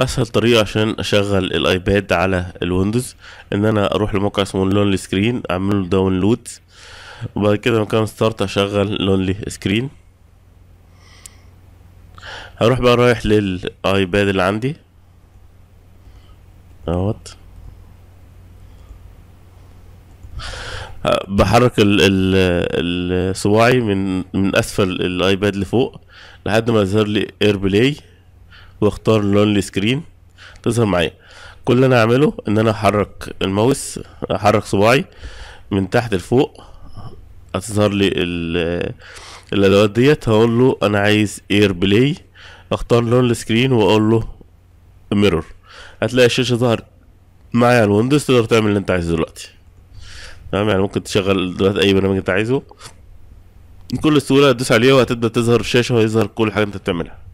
اسهل طريقه عشان اشغل الايباد على الويندوز ان انا اروح لموقع اسمه لونلي سكرين اعمل له داونلود وبعد كده مكان ستارت اشغل لونلي سكرين هروح بقى رايح للايباد اللي عندي اهوت بحرك ال صباعي من من اسفل الايباد لفوق لحد ما يظهر لي اير بلاي واختار لونلي سكرين تظهر معايا كل اللي انا هعمله ان انا احرك الماوس احرك صباعي من تحت لفوق هتظهر لي الادوات ديت هقول له انا عايز اير بلاي اختار لون السكرين واقول له ميرور هتلاقي الشاشه ظهرت معايا على الويندوز تقدر تعمل اللي انت عايزه دلوقتي تمام يعني ممكن تشغل دلوقتي اي برنامج انت عايزه بكل سهوله هتدوس عليه وهتبدا تظهر الشاشه وهيظهر كل حاجه انت بتعملها